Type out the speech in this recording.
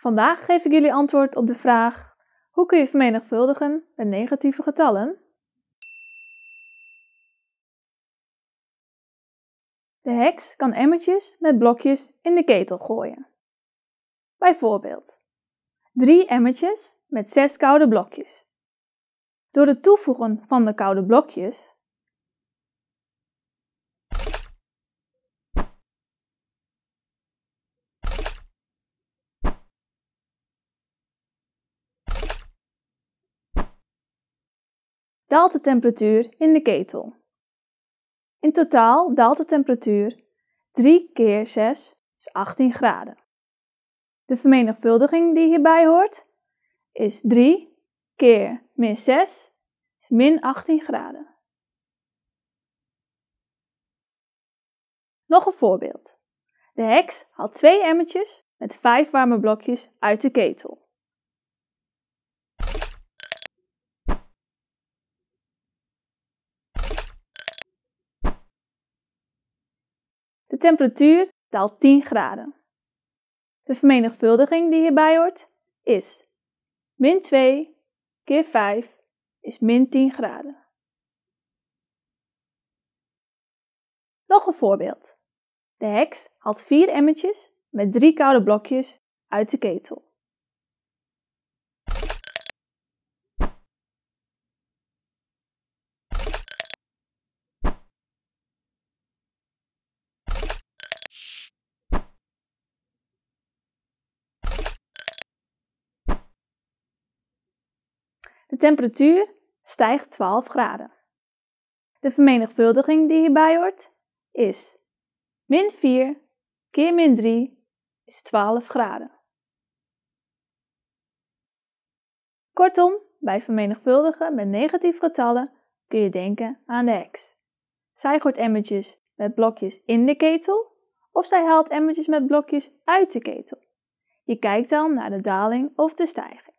Vandaag geef ik jullie antwoord op de vraag: hoe kun je vermenigvuldigen met negatieve getallen? De heks kan emmertjes met blokjes in de ketel gooien. Bijvoorbeeld drie emmertjes met zes koude blokjes. Door het toevoegen van de koude blokjes daalt de temperatuur in de ketel. In totaal daalt de temperatuur 3 keer 6 is 18 graden. De vermenigvuldiging die hierbij hoort is 3 keer min 6 is dus min 18 graden. Nog een voorbeeld. De heks haalt twee emmertjes met vijf warme blokjes uit de ketel. temperatuur daalt 10 graden. De vermenigvuldiging die hierbij hoort is min 2 keer 5 is min 10 graden. Nog een voorbeeld. De heks haalt 4 emmertjes met drie koude blokjes uit de ketel. temperatuur stijgt 12 graden. De vermenigvuldiging die hierbij hoort is min 4 keer min 3 is 12 graden. Kortom, bij vermenigvuldigen met negatieve getallen kun je denken aan de heks. Zij gooit emmetjes met blokjes in de ketel of zij haalt emmetjes met blokjes uit de ketel. Je kijkt dan naar de daling of de stijging.